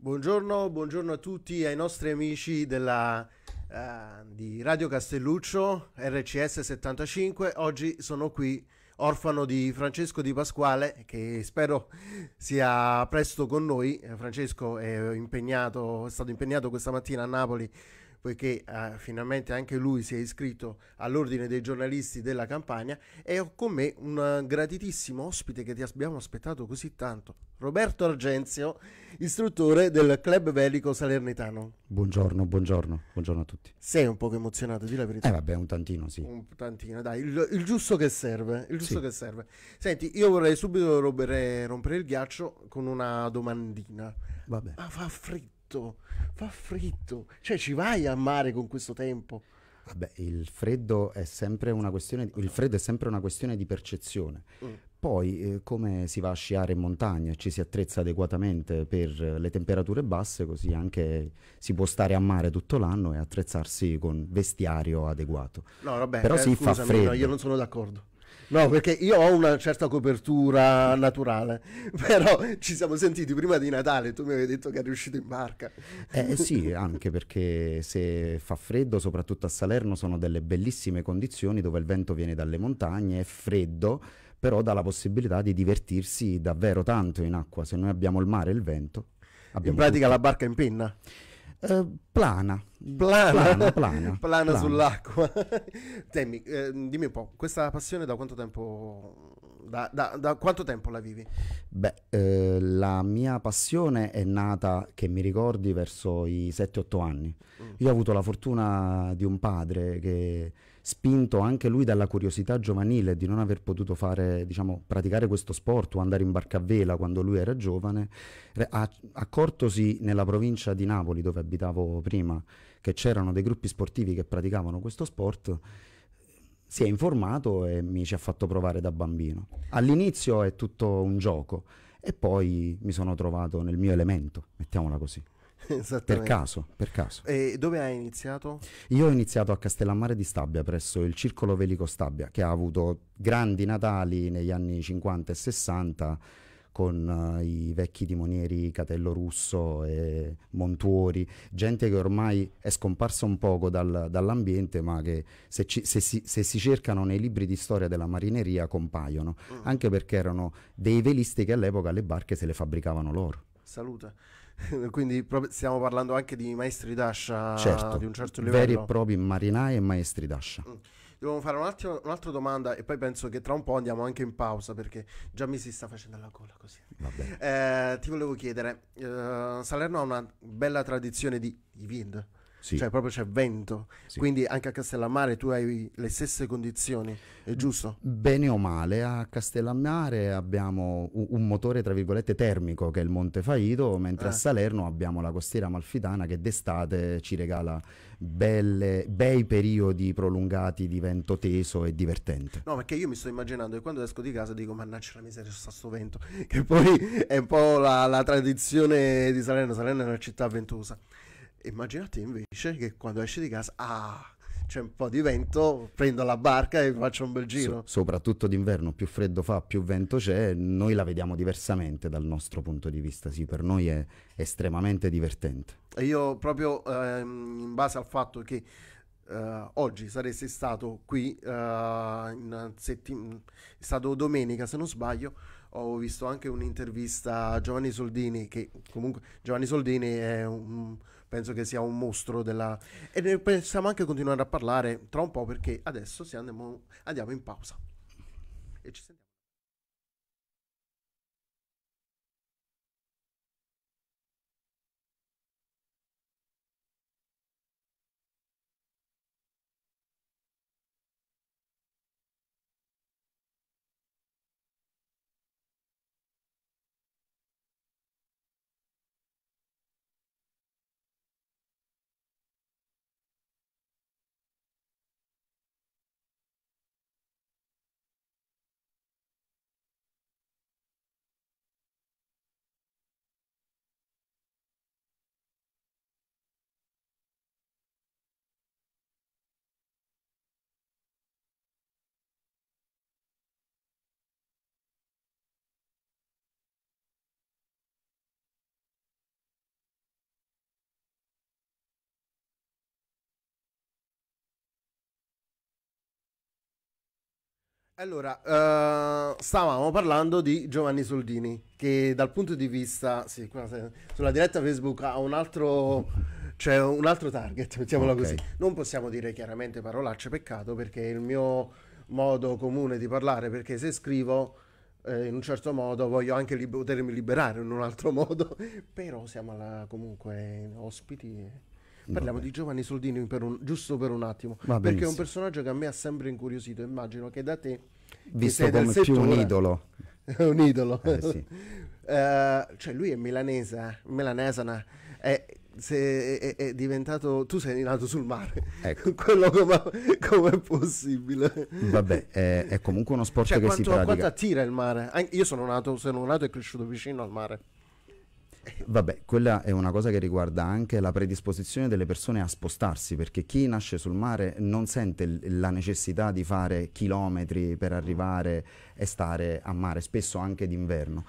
Buongiorno, buongiorno, a tutti, ai nostri amici della, uh, di Radio Castelluccio, RCS 75. Oggi sono qui, orfano di Francesco Di Pasquale, che spero sia presto con noi. Eh, Francesco è, impegnato, è stato impegnato questa mattina a Napoli poiché eh, finalmente anche lui si è iscritto all'ordine dei giornalisti della campagna e ho con me un gratitissimo ospite che ti abbiamo aspettato così tanto, Roberto Argenzio, istruttore del club velico salernitano. Buongiorno, buongiorno, buongiorno a tutti. Sei un po' emozionato, di la verità. Eh vabbè, un tantino, sì. Un tantino, dai, il, il giusto che serve, il giusto sì. che serve. Senti, io vorrei subito rompere, rompere il ghiaccio con una domandina. Vabbè. Ma fa freddo fritto, fa freddo. Cioè ci vai a mare con questo tempo? Vabbè, il freddo è sempre una questione, di, sempre una questione di percezione. Mm. Poi eh, come si va a sciare in montagna, e ci si attrezza adeguatamente per le temperature basse, così anche si può stare a mare tutto l'anno e attrezzarsi con vestiario adeguato. No, vabbè, Però eh, si scusami, fa freddo. No, io non sono d'accordo. No, perché io ho una certa copertura naturale, però ci siamo sentiti prima di Natale, tu mi avevi detto che eri uscito in barca. Eh sì, anche perché se fa freddo, soprattutto a Salerno, sono delle bellissime condizioni dove il vento viene dalle montagne, è freddo, però dà la possibilità di divertirsi davvero tanto in acqua. Se noi abbiamo il mare e il vento... In pratica tutto. la barca in penna? Eh, plana. Plana? Plana, plana, plana sull'acqua. Temi, eh, dimmi un po', questa passione da quanto tempo, da, da, da quanto tempo la vivi? Beh, eh, la mia passione è nata, che mi ricordi, verso i 7-8 anni. Mm. Io ho avuto la fortuna di un padre che spinto anche lui dalla curiosità giovanile di non aver potuto fare, diciamo, praticare questo sport o andare in barca a vela quando lui era giovane, accortosi nella provincia di Napoli dove abitavo prima che c'erano dei gruppi sportivi che praticavano questo sport, si è informato e mi ci ha fatto provare da bambino. All'inizio è tutto un gioco e poi mi sono trovato nel mio elemento, mettiamola così per caso. Per caso. E dove hai iniziato? Io ho iniziato a Castellammare di Stabia, presso il Circolo Velico Stabia, che ha avuto grandi Natali negli anni 50 e 60 con uh, i vecchi timonieri Catello Russo e Montuori, gente che ormai è scomparsa un poco dal, dall'ambiente, ma che se, ci, se, si, se, si, cercano nei libri di storia della marineria compaiono, mm. anche perché erano dei velisti che all'epoca le barche se le fabbricavano loro. Salute. Quindi stiamo parlando anche di maestri d'ascia certo, di un certo livello. Veri e propri marinai e maestri d'ascia. Mm. Dobbiamo fare un'altra, domanda e poi penso che tra un po' andiamo anche in pausa perché già mi si sta facendo la gola così. Eh, ti volevo chiedere, eh, Salerno ha una bella tradizione di, di wind, sì. Cioè proprio c'è vento, sì. quindi anche a Castellammare tu hai le stesse condizioni, è giusto? Bene o male, a Castellammare abbiamo un motore tra virgolette termico che è il Monte Faido, mentre eh. a ah. Salerno abbiamo la costiera amalfitana che d'estate ci regala belle, bei periodi prolungati di vento teso e divertente. No, perché io mi sto immaginando che quando esco di casa dico mannaggia la miseria c'è sto vento, che poi è un po' la, la tradizione di Salerno, Salerno è una città ventosa immaginate invece che quando esci di casa, ah, c'è un po' di vento, prendo la barca e faccio un bel giro. So, soprattutto d'inverno, più freddo fa, più vento c'è, noi la vediamo diversamente dal nostro punto di vista, sì, per noi è estremamente divertente. io proprio ehm, in base al fatto che Uh, oggi saresti stato qui, uh, in settim- è stato domenica se non sbaglio, ho visto anche un'intervista a Giovanni Soldini, che comunque Giovanni Soldini è un, penso che sia un mostro della... E ne possiamo anche continuare a parlare tra un po' perché adesso andiamo, andiamo in pausa. E ci sentiamo. Allora, uh, stavamo parlando di Giovanni Soldini, che dal punto di vista, sì, sulla diretta Facebook ha un altro, cioè un altro target, mettiamola okay. così. Non possiamo dire chiaramente parolacce, peccato, perché è il mio modo comune di parlare, perché se scrivo eh, in un certo modo voglio anche li- potermi liberare in un altro modo, però siamo alla, comunque ospiti. E Parliamo Vabbè. di Giovanni Soldini per un, giusto per un attimo, perché è un personaggio che a me ha sempre incuriosito, immagino che da te... Visto sei come settore, più un idolo. un idolo. Eh, sì. uh, cioè lui è milanese, eh, milanesana, è, se, è, è, diventato... Tu sei nato sul mare, ecco. quello come, come è possibile. Vabbè, è, è comunque uno sport cioè, che quanto, si pratica. Quanto attira il mare? Io sono nato, sono nato e cresciuto vicino al mare. Vabbè, quella è una cosa che riguarda anche la predisposizione delle persone a spostarsi, perché chi nasce sul mare non sente la necessità di fare chilometri per arrivare e stare a mare, spesso anche d'inverno.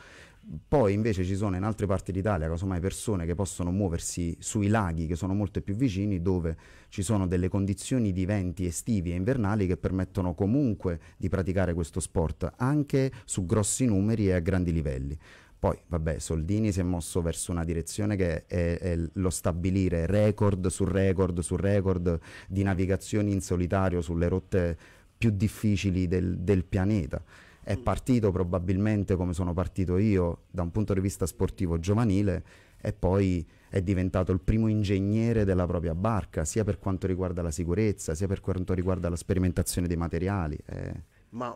Poi invece ci sono in altre parti d'Italia, casomai, persone che possono muoversi sui laghi che sono molto più vicini, dove ci sono delle condizioni di venti estivi e invernali che permettono comunque di praticare questo sport, anche su grossi numeri e a grandi livelli. Poi, vabbè, Soldini si è mosso verso una direzione che è, è lo stabilire record su record su record di navigazioni in solitario sulle rotte più difficili del, del pianeta. È mm. partito probabilmente come sono partito io da un punto di vista sportivo giovanile e poi è diventato il primo ingegnere della propria barca, sia per quanto riguarda la sicurezza, sia per quanto riguarda la sperimentazione dei materiali. Eh. Ma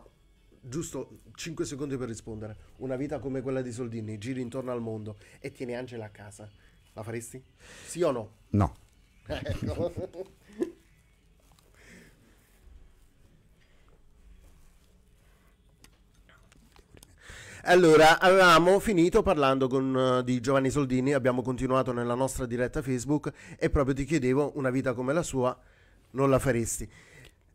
giusto 5 secondi per rispondere. Una vita come quella di Soldini, giri intorno al mondo e tieni Angela a casa. La faresti? Sì o no? No. Ecco. Allora, avevamo finito parlando con, uh, di Giovanni Soldini, abbiamo continuato nella nostra diretta Facebook e proprio ti chiedevo, una vita come la sua non la faresti?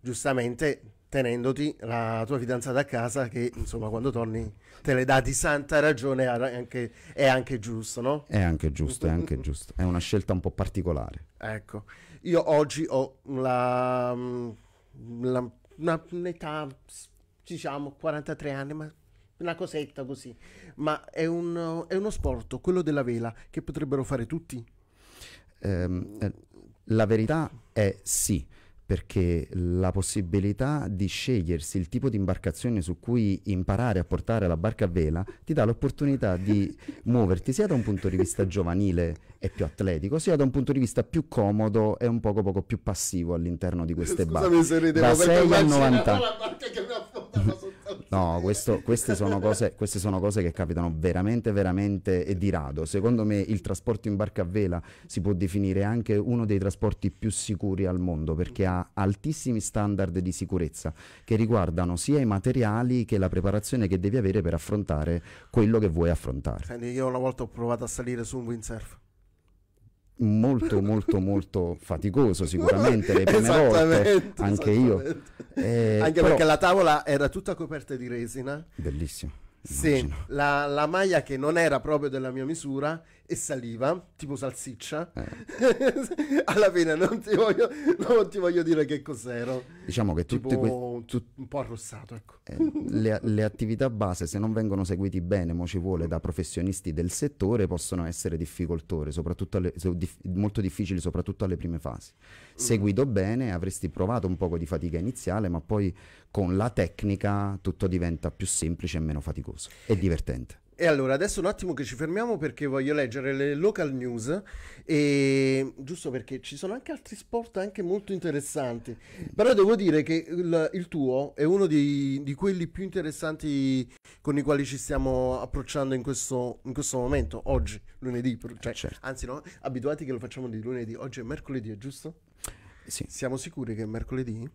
Giustamente tenendoti la tua fidanzata a casa che insomma quando torni te le dà di santa ragione anche, è anche giusto no? è anche giusto è anche giusto è una scelta un po' particolare ecco io oggi ho la, la una, un'età diciamo 43 anni ma una cosetta così ma è, un, è uno sport quello della vela che potrebbero fare tutti ehm, eh, la verità è sì perché la possibilità di scegliersi il tipo di imbarcazione su cui imparare a portare la barca a vela ti dà l'opportunità di muoverti sia da un punto di vista giovanile e più atletico, sia da un punto di vista più comodo e un poco, poco più passivo all'interno di queste Scusami barche. Se ridevo, da 6 a 90 la barca che mi affondava sotto No, questo, queste, sono cose, queste, sono cose, che capitano veramente, veramente e di rado. Secondo me il trasporto in barca a vela si può definire anche uno dei trasporti più sicuri al mondo perché ha altissimi standard di sicurezza che riguardano sia i materiali che la preparazione che devi avere per affrontare quello che vuoi affrontare. Senti, io una volta ho provato a salire su un windsurf molto molto molto faticoso sicuramente le prime volte anche io eh, anche però... perché la tavola era tutta coperta di resina bellissimo Sì, la, la, maglia che non era proprio della mia misura e saliva, tipo salsiccia, eh. alla fine non ti, voglio, non ti, voglio, dire che cos'ero. Diciamo che tutto que- tut- un po' arrossato, ecco. eh, le, le, attività base, se non vengono seguiti bene, mo ci vuole, da professionisti del settore, possono essere difficoltose, so, dif- molto difficili, soprattutto alle prime fasi. Mm. Seguito mm. bene, avresti provato un poco di fatica iniziale, ma poi con la tecnica tutto diventa più semplice e meno faticoso e divertente. E allora, adesso un attimo che ci fermiamo perché voglio leggere le local news, e, giusto perché ci sono anche altri sport anche molto interessanti, però devo dire che il, il tuo è uno di, di, quelli più interessanti con i quali ci stiamo approcciando in questo, in questo momento, oggi, lunedì, cioè, certo. anzi no, abituati che lo facciamo di lunedì, oggi è mercoledì, è giusto? Sì. Siamo sicuri che è mercoledì?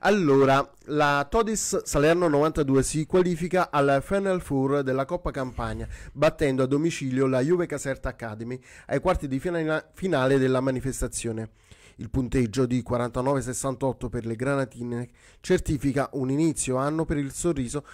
Allora, la Todis Salerno 92 si qualifica al Final Four della Coppa Campania, battendo a domicilio la Juve Caserta Academy ai quarti di finale della manifestazione. Il punteggio di 49-68 per le granatine certifica un inizio anno per il sorriso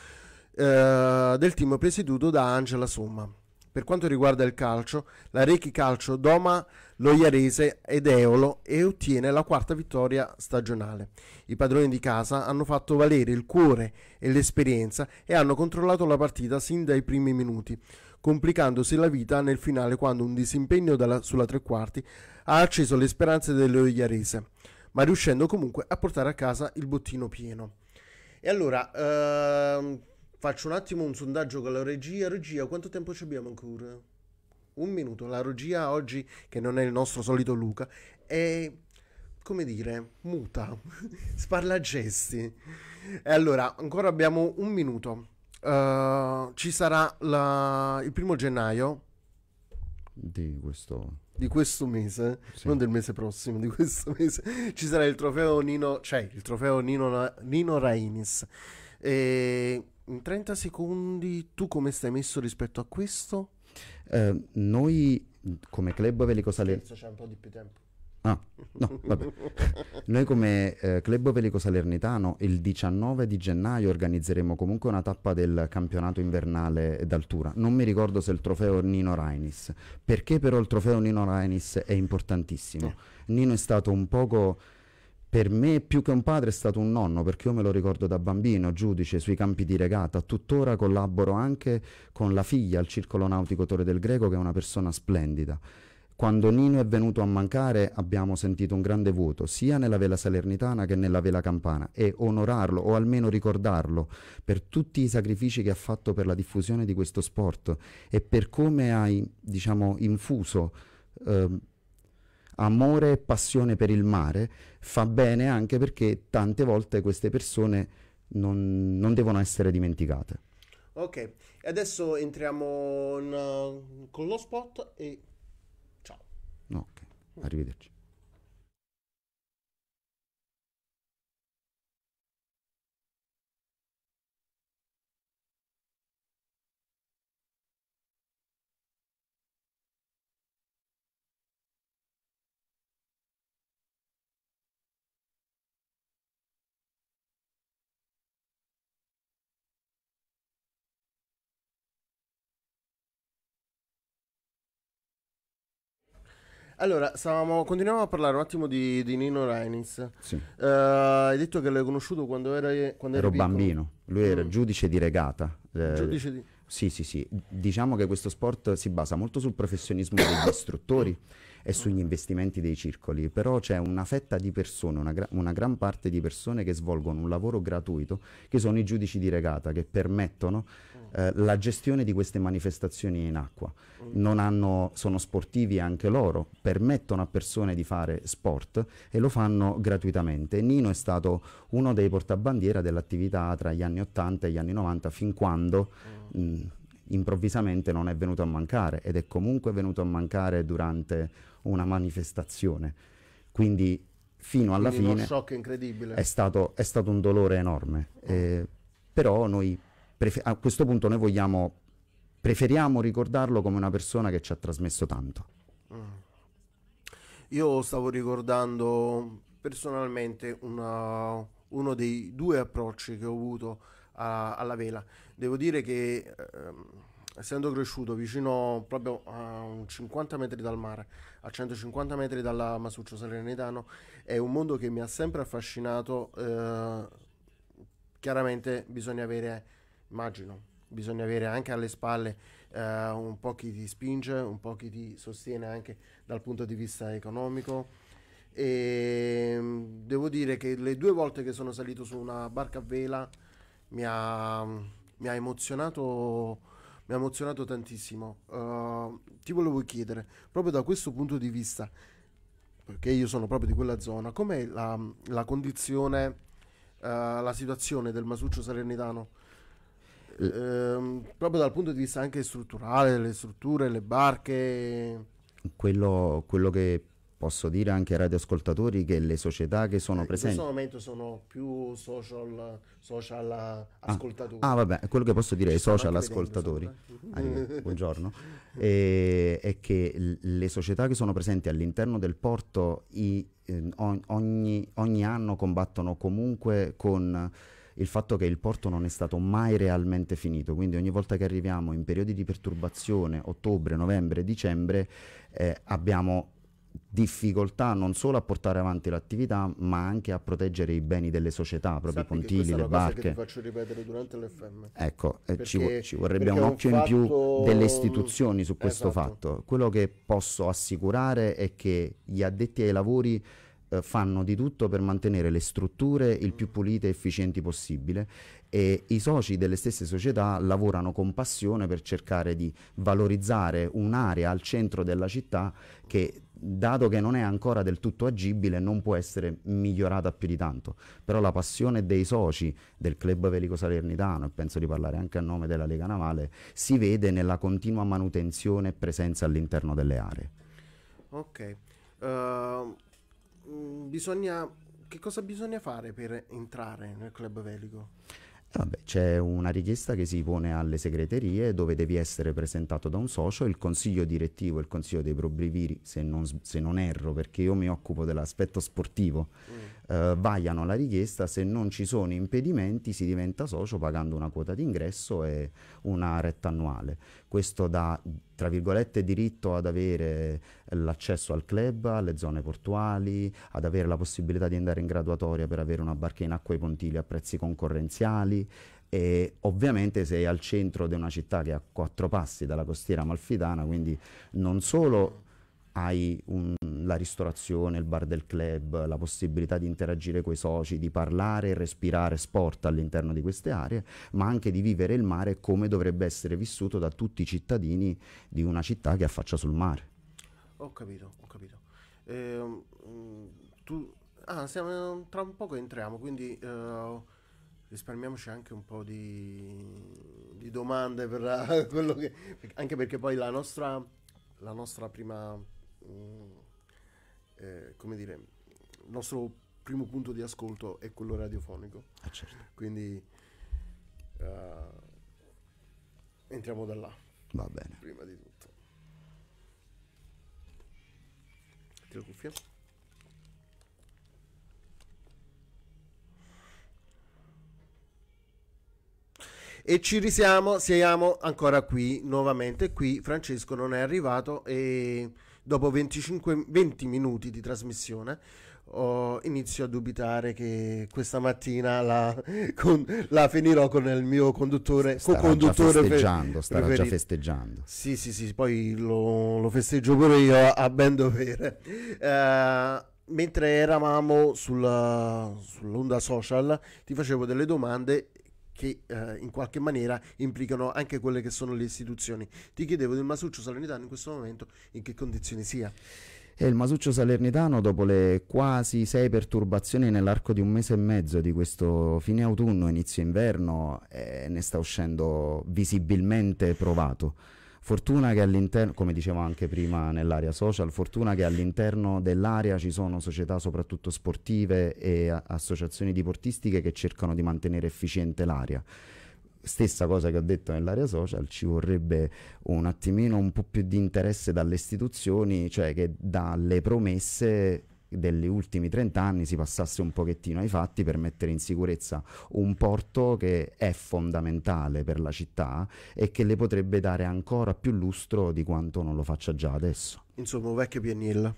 eh, del team presieduto da Angela Somma. Per quanto riguarda il calcio, la Rechi Calcio doma lo Iarese ed Eolo e ottiene la quarta vittoria stagionale. I padroni di casa hanno fatto valere il cuore e l'esperienza e hanno controllato la partita sin dai primi minuti, complicandosi la vita nel finale quando un disimpegno dalla, sulla tre quarti ha acceso le speranze dello Iarese, ma riuscendo comunque a portare a casa il bottino pieno. E allora, ehm, Faccio un attimo un sondaggio con la regia. Regia, quanto tempo ci abbiamo ancora? Un minuto. La regia oggi, che non è il nostro solito Luca, è come dire, muta, sparla gesti. E allora, ancora abbiamo un minuto. Uh, ci sarà la... il primo gennaio di questo... di questo mese, sì. non del mese prossimo, di questo mese, ci sarà il trofeo Nino, cioè il trofeo Nino, Nino Rainis. E in 30 secondi tu come stai messo rispetto a questo? Eh, noi come club Velico Salerno... C'è un po' di più tempo. Ah, no, vabbè. Noi come eh, Club Velico Salernitano il 19 di gennaio organizzeremo comunque una tappa del campionato invernale d'altura. Non mi ricordo se il trofeo Nino Rainis. Perché però il trofeo Nino Rainis è importantissimo? Eh. Nino è stato un poco per me più che un padre è stato un nonno, perché io me lo ricordo da bambino, giudice sui campi di regata, tuttora collaboro anche con la figlia al Circolo Nautico Torre del Greco, che è una persona splendida. Quando Nino è venuto a mancare abbiamo sentito un grande vuoto, sia nella vela salernitana che nella vela campana, e onorarlo o almeno ricordarlo per tutti i sacrifici che ha fatto per la diffusione di questo sport e per come hai, diciamo, infuso... Eh, amore e passione per il mare fa bene anche perché tante volte queste persone non, non devono essere dimenticate. Ok, adesso entriamo in, uh, con lo spot e ciao. Ok, arrivederci. Allora, stavamo, continuiamo a parlare un attimo di, di Nino Reinis. Sì. Uh, hai detto che l'hai conosciuto quando, era, quando ero bambino. Lui mm. era giudice di regata. Eh, giudice di... Sì, sì, sì. Diciamo che questo sport si basa molto sul professionismo degli istruttori e sugli investimenti dei circoli, però c'è una fetta di persone, una, gra- una, gran parte di persone che svolgono un lavoro gratuito, che sono i giudici di regata, che permettono eh, la gestione di queste manifestazioni in acqua. Hanno, sono sportivi anche loro, permettono a persone di fare sport e lo fanno gratuitamente. Nino è stato uno dei portabandiera dell'attività tra gli anni 80 e gli anni 90 fin quando... Mh, mm. mm, improvvisamente non è venuto a mancare ed è comunque venuto a mancare durante una manifestazione. Quindi fino alla Quindi fine è stato, è stato, un dolore enorme. Mm. Eh, però noi a questo punto noi vogliamo, preferiamo ricordarlo come una persona che ci ha trasmesso tanto. Io stavo ricordando personalmente una, uno dei due approcci che ho avuto a, alla vela. Devo dire che... Ehm, essendo cresciuto vicino proprio a 50 metri dal mare, a 150 metri dalla Masuccio Salernitano, è un mondo che mi ha sempre affascinato. Eh, chiaramente bisogna avere immagino. Bisogna avere anche alle spalle eh, un po' chi ti spinge, un po' chi ti sostiene anche dal punto di vista economico. E ehm, devo dire che le due volte che sono salito su una barca a vela mi ha, mi ha emozionato mi ha emozionato tantissimo. Uh, ti volevo chiedere, proprio da questo punto di vista, perché io sono proprio di quella zona, com'è la, la condizione, uh, la situazione del Masuccio Salernitano ehm, proprio dal punto di vista anche strutturale, le strutture, le barche. Quello, quello che posso dire anche ai radioascoltatori che le società che sono presenti... Eh, in questo momento sono più social, social ah. ascoltatori. Ah, vabbè, quello che posso dire ai social ascoltatori, vedendo, ah, mm-hmm. buongiorno, eh, è che le società che sono presenti all'interno del porto i, eh, ogni, ogni anno combattono comunque con il fatto che il porto non è stato mai realmente finito, quindi ogni volta che arriviamo in periodi di perturbazione, ottobre, novembre, dicembre, eh, abbiamo difficoltà non solo a portare avanti l'attività ma anche a proteggere i beni delle società proprio i pontili, le barche che ti faccio ripetere durante l'FM ecco, eh, perché, ci, ci, vorrebbe un occhio fatto... in più delle istituzioni su questo esatto. fatto quello che posso assicurare è che gli addetti ai lavori eh, fanno di tutto per mantenere le strutture il più pulite e efficienti possibile e i soci delle stesse società lavorano con passione per cercare di valorizzare un'area al centro della città che dato che non è ancora del tutto agibile, non può essere migliorata più di tanto. Però la passione dei soci del club velico salernitano, e penso di parlare anche a nome della Lega Navale, si vede nella continua manutenzione e presenza all'interno delle aree. Ok. Uh Mm, bisogna, che cosa bisogna fare per entrare nel club velico? Eh, vabbè, c'è una richiesta che si pone alle segreterie dove devi essere presentato da un socio, il consiglio direttivo, il consiglio dei probriviri, se non, se non erro, perché io mi occupo dell'aspetto sportivo, mm. eh, vaiano la richiesta, se non ci sono impedimenti si diventa socio pagando una quota d'ingresso e una retta annuale. Questo da tra virgolette diritto ad avere l'accesso al club, alle zone portuali, ad avere la possibilità di andare in graduatoria per avere una barca in acqua ai pontili a prezzi concorrenziali e ovviamente sei al centro di una città che è a quattro passi dalla costiera malfitana, quindi non solo hai un, la ristorazione, il bar del club, la possibilità di interagire con i soci, di parlare e respirare sport all'interno di queste aree, ma anche di vivere il mare come dovrebbe essere vissuto da tutti i cittadini di una città che affaccia sul mare. Ho capito, ho capito. Eh, tu, ah, siamo, tra un poco entriamo, quindi... Eh, risparmiamoci anche un po' di, di domande per quello che, anche perché poi la nostra, la nostra prima Mm. eh, come dire, il nostro primo punto di ascolto è quello radiofonico. Ah, certo. Quindi uh, entriamo da là. Va bene. Prima di tutto. Ti la cuffia. E ci risiamo, siamo ancora qui nuovamente. Qui Francesco non è arrivato e Dopo 25, 20 minuti di trasmissione oh, inizio a dubitare che questa mattina la, con, la finirò con il mio conduttore. Starà co-conduttore già festeggiando, starà già festeggiando. Sì, sì, sì, poi lo, lo festeggio pure io a ben dovere. Uh, mentre eravamo sulla, sull'onda social ti facevo delle domande che eh, in qualche maniera implicano anche quelle che sono le istituzioni. Ti chiedevo del Masuccio Salernitano in questo momento in che condizioni sia. E eh, il Masuccio Salernitano, dopo le quasi sei perturbazioni nell'arco di un mese e mezzo di questo fine autunno, inizio inverno, eh, ne sta uscendo visibilmente provato. Fortuna che all'interno, come dicevo anche prima nell'area social, fortuna che all'interno dell'area ci sono società soprattutto sportive e associazioni diportistiche che cercano di mantenere efficiente l'area stessa cosa che ho detto nell'area social, ci vorrebbe un attimino un po' più di interesse dalle istituzioni, cioè che dalle promesse degli ultimi 30 anni si passasse un pochettino ai fatti per mettere in sicurezza un porto che è fondamentale per la città e che le potrebbe dare ancora più lustro di quanto non lo faccia già adesso. Insomma, un vecchio pianilla.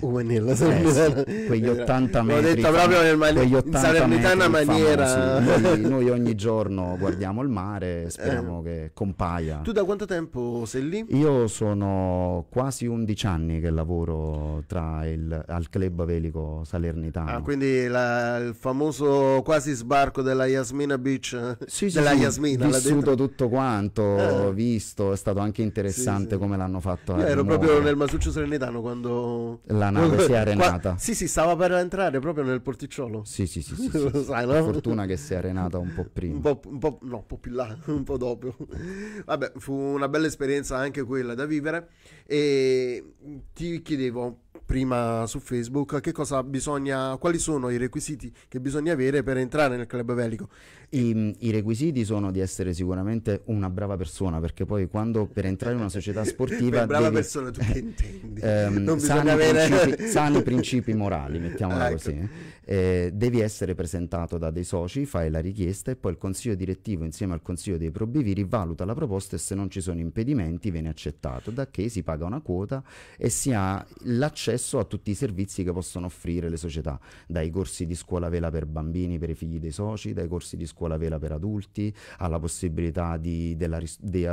Umanella, Salernitana. Eh, eh sì, quegli 80 esatto. metri. L'ho detto proprio nel mani- quegli 80 in Salernitana maniera. Noi, noi, ogni giorno guardiamo il mare, speriamo eh. che compaia. Tu da quanto tempo sei lì? Io sono quasi 11 anni che lavoro il, al club velico Salernitano. Ah, quindi la, il famoso quasi sbarco della Yasmina Beach. Sì, della sì, Yasmina. Ho vissuto tutto quanto, eh. visto, è stato anche interessante sì, sì. come l'hanno fatto. Io eh, ero rumore. proprio nel Masuccio Salernitano quando la nave si è arenata. Qua, sì, sì, stava per entrare proprio nel porticciolo. Sì, sì, sì, sì, sì, sì. Sai, no? fortuna che si è arenata un po' prima. Un po', un po', no, un po' più là, un po' dopo. Vabbè, fu una bella esperienza anche quella da vivere e ti chiedevo prima su Facebook, che cosa bisogna, quali sono i requisiti che bisogna avere per entrare nel club velico. I, I, requisiti sono di essere sicuramente una brava persona, perché poi quando per entrare in una società sportiva... Beh, brava devi, persona tu che intendi? Ehm, non sani, avere... principi, sani principi morali, mettiamola ecco. così. Eh, devi essere presentato da dei soci, fai la richiesta e poi il consiglio direttivo insieme al consiglio dei probiviri valuta la proposta e se non ci sono impedimenti viene accettato, da che si paga una quota e si ha l'accesso accesso a tutti i servizi che possono offrire le società, dai corsi di scuola vela per bambini, per i figli dei soci, dai corsi di scuola vela per adulti, alla possibilità di, della, di,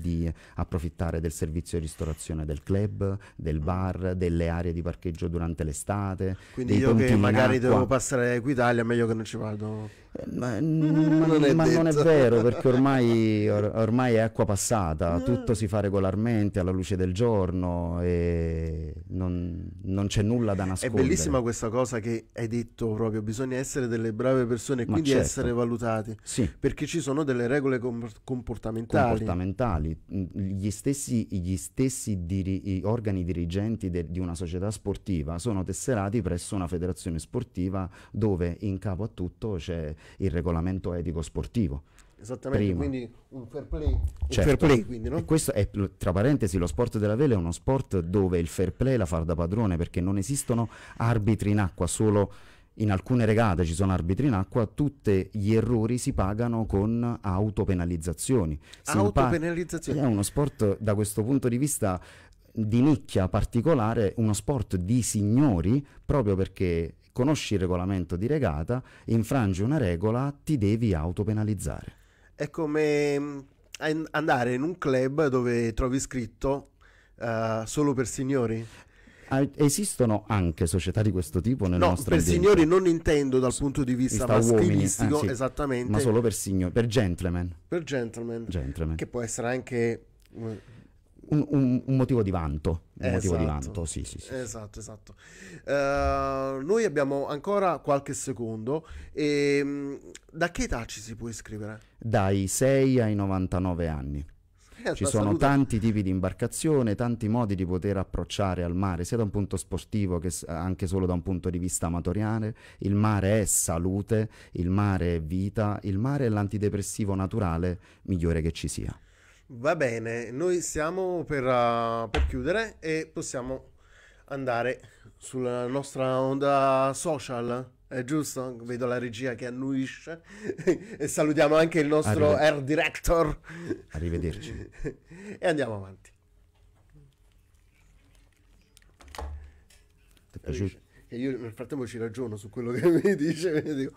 di approfittare del servizio di ristorazione del club, del bar, delle aree di parcheggio durante l'estate. Quindi io che magari devo passare a Equitalia, meglio che non ci vado. Eh, ma, ma, non, è ma non, è vero perché ormai, or, ormai è acqua passata, tutto si fa regolarmente alla luce del giorno e non, non c'è nulla da nascondere. È bellissima questa cosa che hai detto proprio, bisogna essere delle brave persone e Ma quindi certo. essere valutati, sì. perché ci sono delle regole comportamentali. comportamentali. Mm, gli stessi, gli stessi diri, organi dirigenti de, di una società sportiva sono tesserati presso una federazione sportiva dove in capo a tutto c'è il regolamento etico sportivo. Esattamente, prima. quindi un fair play. Certo. Un fair certo. play quindi, no? questo è, tra parentesi, lo sport della vela è uno sport dove il fair play la fa da padrone perché non esistono arbitri in acqua, solo in alcune regate ci sono arbitri in acqua, tutti gli errori si pagano con autopenalizzazioni. Si autopenalizzazioni? È uno sport da questo punto di vista di nicchia particolare, uno sport di signori, proprio perché conosci il regolamento di regata, infrangi una regola, ti devi autopenalizzare è come mm, andare in un club dove trovi scritto uh, solo per signori. Ah, esistono anche società di questo tipo nel no, nostro per ambiente. signori non intendo dal punto di vista maschilistico, uomini, eh, sì, esattamente. Ma solo per signori, per gentleman. Per gentleman, gentleman. Che può essere anche mm, un, un, un, motivo di vanto. Un esatto. motivo di esatto. vanto, sì, sì, sì. Esatto, esatto. Uh, noi abbiamo ancora qualche secondo. E, ehm, da che età ci si può iscrivere? Dai 6 ai 99 anni. Eh, ci sono saluta. tanti tipi di imbarcazione, tanti modi di poter approcciare al mare, sia da un punto sportivo che anche solo da un punto di vista amatoriale. Il mare è salute, il mare è vita, il mare è l'antidepressivo naturale migliore che ci sia. Va bene, noi siamo per, uh, per, chiudere e possiamo andare sulla nostra onda social. È giusto? Vedo la regia che annuisce e salutiamo anche il nostro air director. Arrivederci. e andiamo avanti. Ti è piaciuto? E io nel frattempo ci ragiono su quello che mi dice. E dico,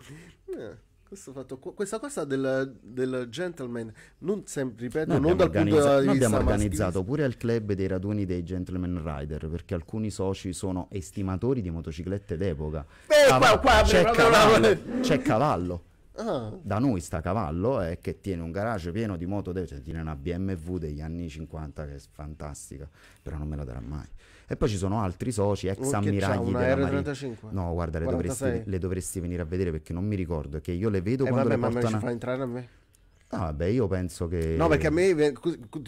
eh. Questo fatto, questa cosa del, del gentleman, non sempre, ripeto, noi non dal punto di vista. Noi abbiamo organizzato maschile. pure al club dei raduni dei gentleman rider perché alcuni soci sono estimatori di motociclette d'epoca. Beh, Cava- qua, qua, c'è, però, cavallo, c'è cavallo. Ah. Da noi sta cavallo è che tiene un garage pieno di moto, cioè tiene una BMW degli anni 50 che è fantastica, però non me la darà mai. E poi ci sono altri soci, ex oh, ammiragli della Marina. No, guarda, le dovresti, le dovresti, venire a vedere perché non mi ricordo. Che io le vedo eh, quando vabbè, le portano. Ma me ci fa entrare a me. No, ah, vabbè, io penso che. No, perché a me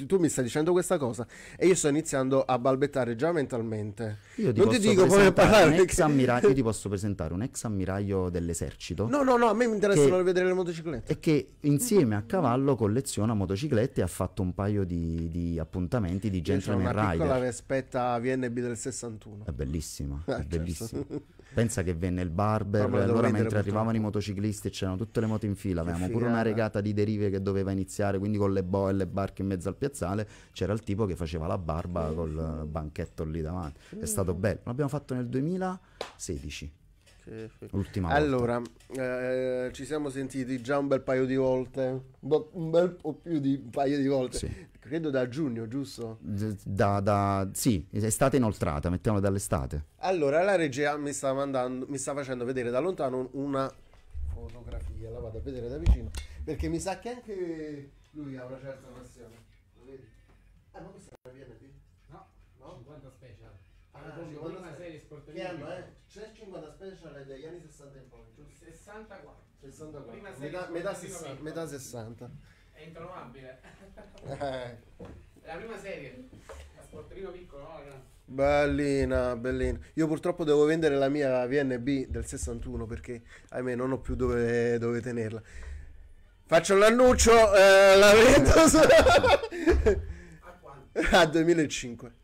tu mi stai dicendo questa cosa e io sto iniziando a balbettare già mentalmente. Io ti non ti dico come parlare. Un ex Ammiraglio, io ti posso presentare un ex ammiraglio dell'esercito. No, no, no, a me mi interessano che, vedere le motociclette. E che insieme a cavallo colleziona motociclette e ha fatto un paio di, di appuntamenti di gentleman rider. Ma piccola rider. rispetto a VNB del 61. È bellissima, ah, è certo. bellissima. Pensa che venne il barber, Proprio allora mentre arrivavano i motociclisti e c'erano tutte le moto in fila, avevamo pure una regata di derive che doveva iniziare, quindi con le boe e le barche in mezzo al piazzale c'era il tipo che faceva la barba col banchetto lì davanti. È mm. stato bello. L'abbiamo fatto nel 2016 sì, sì. L'ultima allora, eh, ci siamo sentiti già un bel paio di volte, boh, un bel po' più di un paio di volte, sì. credo da giugno, giusto? Da, da, sì, estate inoltrata, mettiamo dall'estate. Allora, la regia mi sta, mandando, mi sta facendo vedere da lontano una fotografia, la vado a vedere da vicino, perché mi sa che anche lui ha una certa passione. Lo vedi? Ah, non questa è la PNT? No, no? 50 special secondo ah, prima se... serie sportelline. Che anno è? Eh, c'è 50 special è degli anni 60 in poi, 64. 64. Prima metà, metà, 60, metà 60. È introvabile. Eh. La prima serie, la sportellino piccolo, no? Bellina, bellina. Io purtroppo devo vendere la mia VNB del 61 perché ahimè non ho più dove, dove tenerla. Faccio l'annuncio, eh, la vendo a 2005.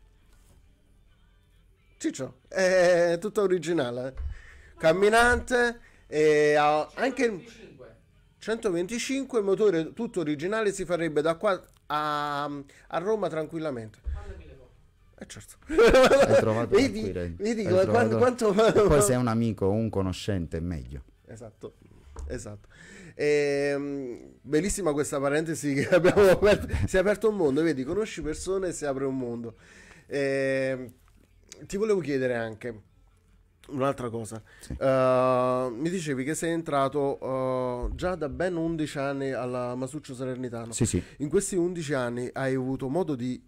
Ciccio, è tutto originale. Camminante, e ha anche il 125, motore tutto originale, si farebbe da qua a, a Roma tranquillamente. Eh certo. Hai trovato vedi, vedi trovato... quanto... Poi se un amico o un conoscente è meglio. Esatto, esatto. E, ehm, bellissima questa parentesi che abbiamo aperto. Si è aperto un mondo, vedi, conosci persone e si apre un mondo. E, ehm, ti volevo chiedere anche un'altra cosa. Sì. Uh, mi dicevi che sei entrato uh, già da ben 11 anni alla Masuccio Salernitano. Sì, sì. In questi 11 anni hai avuto modo di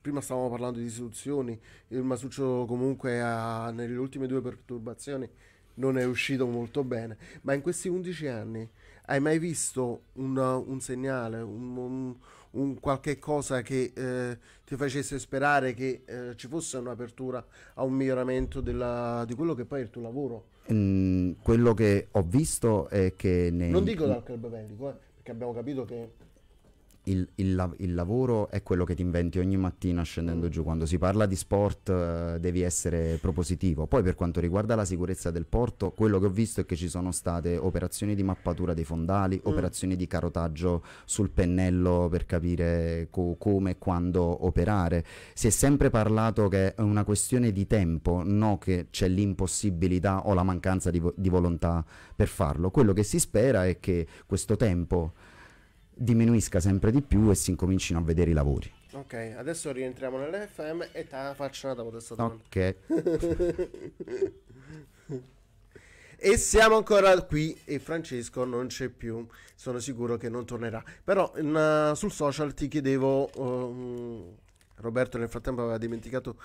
prima stavamo parlando di istituzioni, il Masuccio comunque ha, nelle ultime due perturbazioni non è uscito molto bene, ma in questi 11 anni hai mai visto un, un segnale, un, un, un qualche cosa che eh, ti facesse sperare che eh, ci fosse un'apertura a un miglioramento della, di quello che poi è il tuo lavoro? Mm, quello che ho visto è che... Nei... Non dico dal club bellico, eh, perché abbiamo capito che il, il, il, lavoro è quello che ti inventi ogni mattina scendendo mm. giù. Quando si parla di sport eh, devi essere propositivo. Poi per quanto riguarda la sicurezza del porto, quello che ho visto è che ci sono state operazioni di mappatura dei fondali, mm. operazioni di carotaggio sul pennello per capire co- come e quando operare. Si è sempre parlato che è una questione di tempo, non che c'è l'impossibilità o la mancanza di, vo- di volontà per farlo. Quello che si spera è che questo tempo diminuisca sempre di più e si incomincino a vedere i lavori. Ok, adesso rientriamo nell'FM e te faccio una dopo questa domanda. Ok. e siamo ancora qui e Francesco non c'è più, sono sicuro che non tornerà. Però in, uh, sul social ti chiedevo, uh, Roberto nel frattempo aveva dimenticato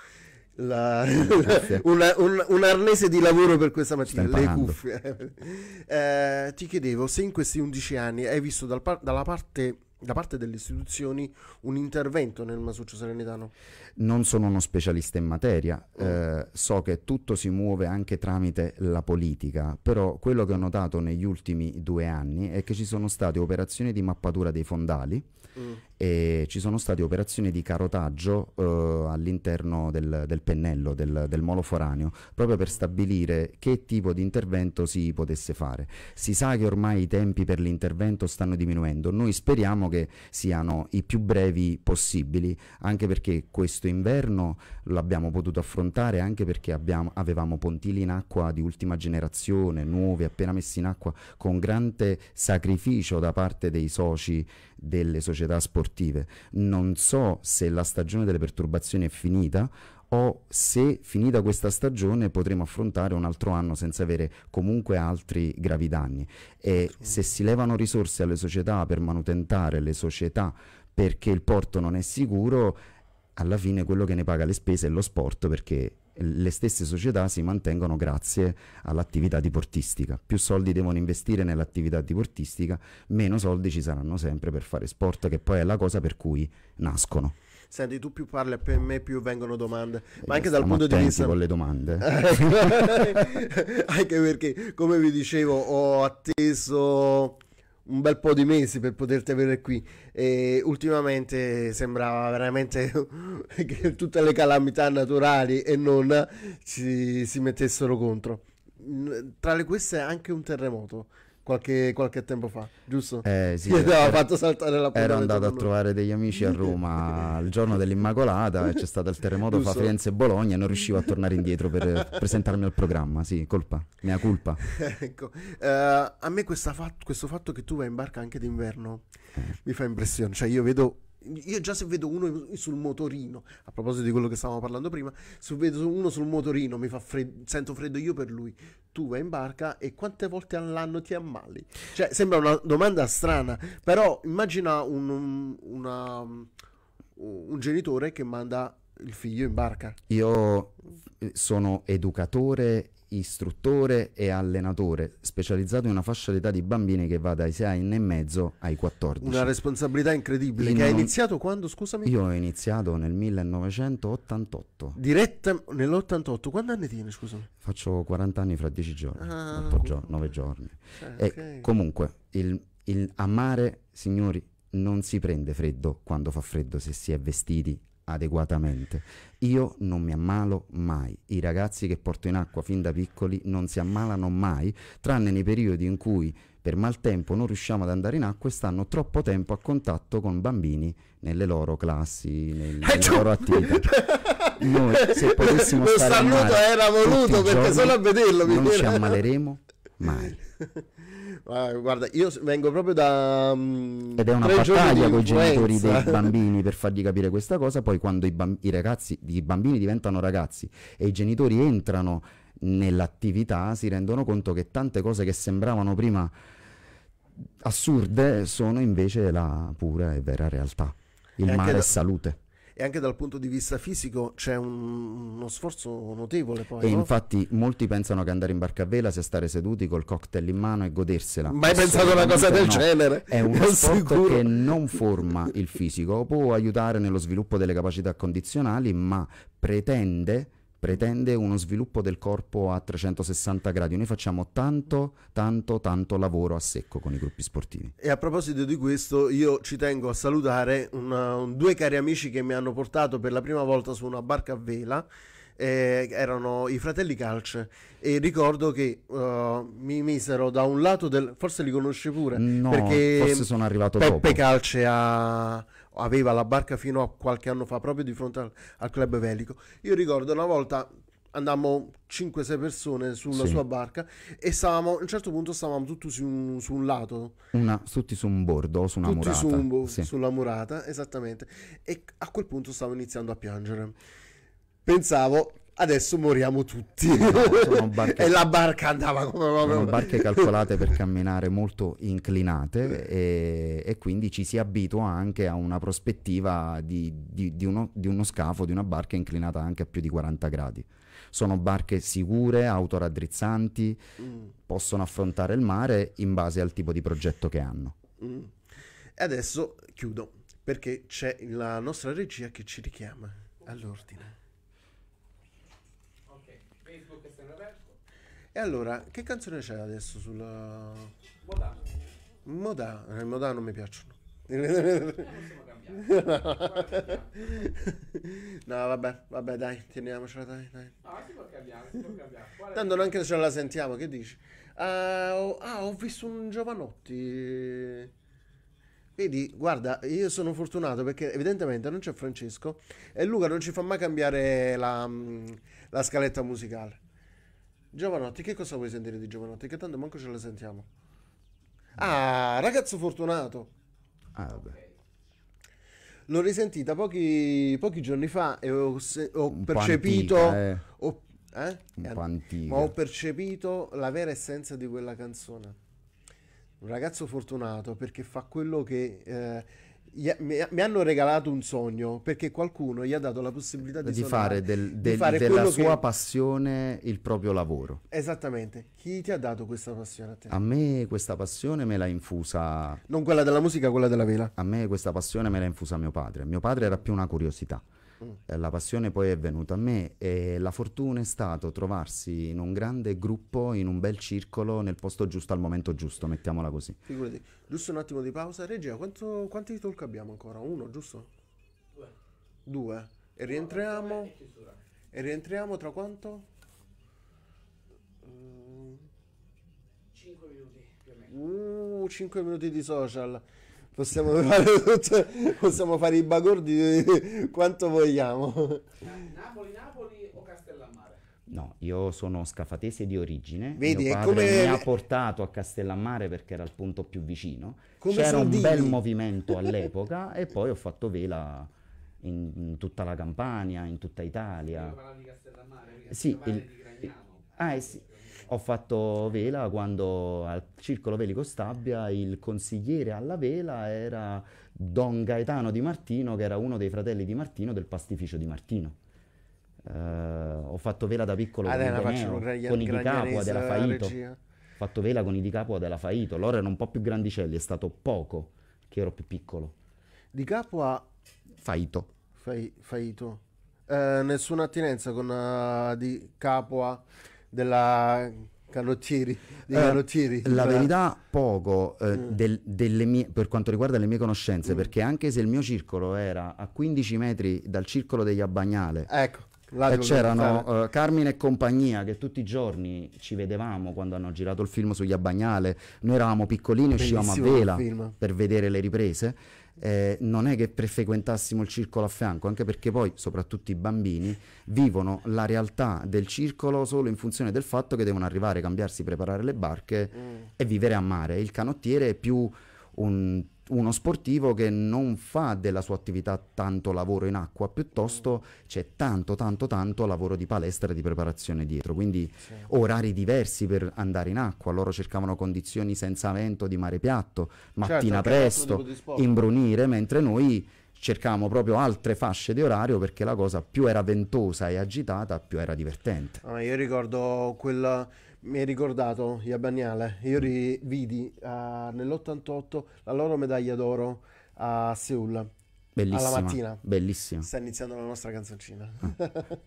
la, una, un, un, arnese di lavoro per questa mattina, le cuffie. Eh, ti chiedevo se in questi 11 anni hai visto dal, dalla parte da parte delle istituzioni un intervento nel Masuccio Serenitano? Non sono uno specialista in materia, mm. eh, so che tutto si muove anche tramite la politica, però quello che ho notato negli ultimi due anni è che ci sono state operazioni di mappatura dei fondali mm e ci sono state operazioni di carotaggio eh, all'interno del, del, pennello, del, del molo foraneo, proprio per stabilire che tipo di intervento si potesse fare. Si sa che ormai i tempi per l'intervento stanno diminuendo, noi speriamo che siano i più brevi possibili, anche perché questo inverno l'abbiamo potuto affrontare anche perché abbiamo, avevamo pontili in acqua di ultima generazione, nuovi, appena messi in acqua, con grande sacrificio da parte dei soci delle società sportive sportive. Non so se la stagione delle perturbazioni è finita o se finita questa stagione potremo affrontare un altro anno senza avere comunque altri gravi danni. E se si levano risorse alle società per manutentare le società perché il porto non è sicuro, alla fine quello che ne paga le spese è lo sport perché le stesse società si mantengono grazie all'attività diportistica. Più soldi devono investire nell'attività diportistica, meno soldi ci saranno sempre per fare sport, che poi è la cosa per cui nascono. Senti, tu più parli, per me più vengono domande, ma eh, anche dal punto di vista... con le domande. anche perché, come vi dicevo, ho atteso un bel po' di mesi per poterti avere qui e ultimamente sembrava veramente che tutte le calamità naturali e non ci, si mettessero contro. Tra le queste anche un terremoto Qualche, qualche, tempo fa, giusto? Eh sì. Ti aveva fatto saltare la Era andato a trovare degli amici a Roma il giorno dell'Immacolata e c'è stato il terremoto giusto. fra Firenze e Bologna e non riuscivo a tornare indietro per presentarmi al programma. Sì, colpa, mia colpa. ecco, uh, a me fa- questo fatto che tu vai in barca anche d'inverno eh. mi fa impressione, cioè io vedo io già se vedo uno sul motorino, a proposito di quello che stavamo parlando prima, se vedo uno sul motorino mi fa freddo, sento freddo io per lui, tu vai in barca e quante volte all'anno ti ammali? Cioè, sembra una domanda strana, però immagina un, una, un genitore che manda il figlio in barca. Io eh, sono educatore istruttore e allenatore, specializzato in una fascia d'età di bambini che va dai 6 anni e mezzo ai 14. Una responsabilità incredibile in che non... hai iniziato quando, scusami? Io ho iniziato nel 1988. Diretta nell'88, quanti anni tieni, scusami? Faccio 40 anni fra 10 giorni, ah, 8 gio- 9 giorni. Eh, okay. comunque, il, il amare, signori, non si prende freddo quando fa freddo se si è vestiti adeguatamente. Io non mi ammalo mai. I ragazzi che porto in acqua fin da piccoli non si ammalano mai, tranne nei periodi in cui per maltempo non riusciamo ad andare in acqua e stanno troppo tempo a contatto con bambini nelle loro classi, nel, eh, nelle loro attività. Noi se potessimo Lo stare era voluto perché giorni, solo a vederlo non ci ammaleremo mai. guarda, io vengo proprio da. Um, Ed è una battaglia con i genitori dei bambini per fargli capire questa cosa. Poi, quando i, bamb- i ragazzi, i bambini diventano ragazzi e i genitori entrano nell'attività, si rendono conto che tante cose che sembravano prima assurde sono invece la pura e vera realtà. Il male è salute e anche dal punto di vista fisico c'è un, uno sforzo notevole. Poi, e no? infatti molti pensano che andare in barca a vela sia stare seduti col cocktail in mano e godersela. Mai pensato una cosa del no. genere? È un sport che non forma il fisico, può aiutare nello sviluppo delle capacità condizionali, ma pretende pretende uno sviluppo del corpo a 360 gradi. Noi facciamo tanto, tanto, tanto lavoro a secco con i gruppi sportivi. E a proposito di questo, io ci tengo a salutare una, un, due cari amici che mi hanno portato per la prima volta su una barca a vela. Eh, erano i fratelli Calce e ricordo che uh, mi misero da un lato del forse li conosci pure no, perché forse sono arrivato Peppe dopo. Calce ha aveva la barca fino a qualche anno fa proprio di fronte al, al club velico. Io ricordo una volta andammo 5-6 persone sulla sì. sua barca e stavamo, a un certo punto stavamo tutti su un, su un lato. Una, tutti su un bordo, su una tutti murata. Su un bo- sì. Sulla murata, esattamente. E a quel punto stavo iniziando a piangere. Pensavo, adesso moriamo tutti. No, barche, e la barca andava come Sono barche calcolate per camminare molto inclinate e, e, quindi ci si abitua anche a una prospettiva di, di, di, uno, di, uno, scafo, di una barca inclinata anche a più di 40 gradi. Sono barche sicure, autoraddrizzanti, mm. possono affrontare il mare in base al tipo di progetto che hanno. Mm. E adesso chiudo perché c'è la nostra regia che ci richiama all'ordine. E allora, che canzone c'è adesso sulla... Moda? Modà, eh, Modà non mi piacciono. Eh, no vabbè vabbè dai teniamocela dai dai no si può cambiare si può cambiare Qual tanto neanche ce la sentiamo che dici uh, ah ho visto un giovanotti vedi guarda io sono fortunato perché evidentemente non c'è Francesco e Luca non ci fa mai cambiare la, mm, la scaletta musicale Giovanotti, che cosa vuoi sentire di Giovanotti? Che tanto manco ce la sentiamo. Ah, ragazzo fortunato. Ah, vabbè. L'ho risentita pochi, pochi giorni fa e ho, se, ho percepito... Antica, eh. Ho, eh? Eh, ma ho percepito la vera essenza di quella canzone. Un ragazzo fortunato perché fa quello che eh, mi, hanno regalato un sogno perché qualcuno gli ha dato la possibilità di, di, fare, del, del, di fare, della sua che... passione il proprio lavoro. Esattamente. Chi ti ha dato questa passione a te? A me questa passione me l'ha infusa... Non quella della musica, quella della vela. A me questa passione me l'ha infusa mio padre. Mio padre era più una curiosità. Eh, la passione poi è venuta a me e la fortuna è stato trovarsi in un grande gruppo, in un bel circolo, nel posto giusto al momento giusto, mettiamola così. Figurati, giusto un attimo di pausa. Regia, quanto, quanti talk abbiamo ancora? Uno, giusto? Due. Due. E rientriamo... e rientriamo tra quanto? Cinque minuti più o meno. Uh, cinque minuti di social possiamo fare, tutto, possiamo fare i bagordi quanto vogliamo. Napoli, Napoli o Castellammare? No, io sono scafatese di origine. Vedi, Mio come... mi ha portato a Castellammare perché era il punto più vicino. Come C'era un bel movimento all'epoca e poi ho fatto vela in, in, tutta la Campania, in tutta Italia. Io parlavo di Castellammare, sì, il... di Gragnano. Ah, eh, sì. Ho fatto vela quando al Circolo Velico Stabia il consigliere alla vela era Don Gaetano Di Martino, che era uno dei fratelli di Martino del pastificio di Martino. Uh, ho fatto vela da piccolo ah, con, Beneo, gran, con i di Capua della Faito. Ho fatto vela con i di Capua della Faito. Loro erano un po' più grandicelli, è stato poco che ero più piccolo. Di Capua Faito. Fai, faito. Eh, nessuna attinenza con uh, di Capua della Carrozzieri, di Carroccieri. Eh, la cioè, verità poco eh, mm. del, delle mie, per quanto riguarda le mie conoscenze, mm. perché anche se il mio circolo era a 15 metri dal circolo degli Abbagnale, ecco. E eh, c'erano uh, Carmine e compagnia che tutti i giorni ci vedevamo quando hanno girato il film sugli Abbagnale. Noi eravamo piccolini, e uscivamo a vela per vedere le riprese eh, non è che frequentassimo il circolo a fianco, anche perché poi, soprattutto i bambini, vivono la realtà del circolo solo in funzione del fatto che devono arrivare, cambiarsi, preparare le barche mm. e vivere a mare. Il canottiere è più un uno sportivo che non fa della sua attività tanto lavoro in acqua, piuttosto c'è tanto, tanto, tanto lavoro di palestra e di preparazione dietro, quindi sì. orari diversi per andare in acqua, loro cercavano condizioni senza vento di mare piatto, certo, mattina certo, presto, imbrunire, mentre noi cercavamo proprio altre fasce di orario perché la cosa più era ventosa e agitata, più era divertente. Ah, io ricordo quella mi hai ricordato Iabaniale, io ri- vidi uh, ah, nell'88 la loro medaglia d'oro a Seul. Bellissima, alla mattina. Bellissima. Sta iniziando la nostra canzoncina. Ah.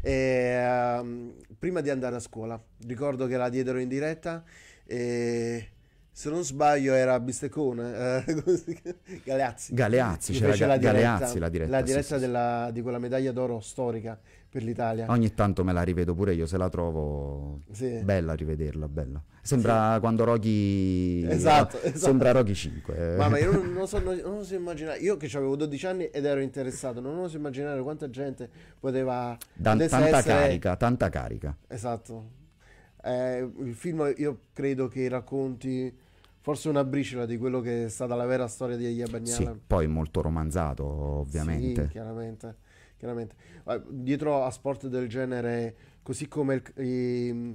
e, um, prima di andare a scuola, ricordo che la diedero in diretta e se non sbaglio era Bistecone eh, Galeazzi Galeazzi c'era la diretta, Galeazzi la diretta, la diretta sì, della, sì. di quella medaglia d'oro storica per l'Italia. Ogni tanto me la rivedo pure io, se la trovo sì. bella rivederla, bella. Sembra sì. quando Rocky esatto, eh, esatto. sembra Rocky 5. Eh. Mamma, io non, lo so, non, non lo so immaginare, io che avevo 12 anni ed ero interessato, non lo so immaginare quanta gente poteva Dan, tanta essere... carica, tanta carica. Esatto. Eh, il film io credo che racconti forse una briciola di quello che è stata la vera storia di Elia Bagnala. Sì, poi molto romanzato, ovviamente. Sì, chiaramente chiaramente. Ah, dietro a sport del genere, così come il,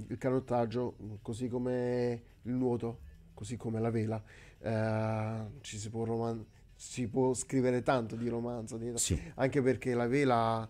il canottaggio, così come il nuoto, così come la vela, eh, ci si può, roman- si può, scrivere tanto di romanzo dietro. Sì. Anche perché la vela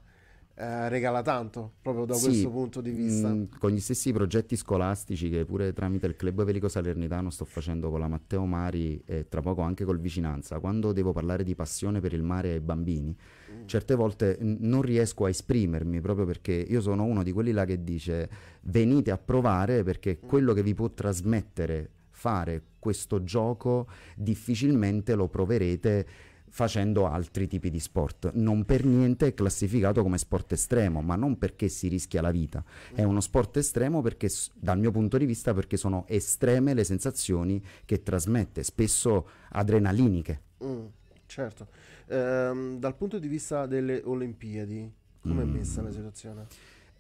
eh, regala tanto proprio da sì, questo punto di vista. Mh, mm, con gli stessi progetti scolastici che pure tramite il Club Velico Salernitano sto facendo con la Matteo Mari e tra poco anche col Vicinanza, quando devo parlare di passione per il mare ai bambini, mm. certe volte non riesco a esprimermi proprio perché io sono uno di quelli là che dice venite a provare perché mm. quello che vi può trasmettere fare questo gioco difficilmente lo proverete facendo altri tipi di sport. Non per niente è classificato come sport estremo, ma non perché si rischia la vita. È uno sport estremo perché, dal mio punto di vista, perché sono estreme le sensazioni che trasmette, spesso adrenaliniche. Mm, certo. Ehm, dal punto di vista delle Olimpiadi, come è mm. messa la situazione?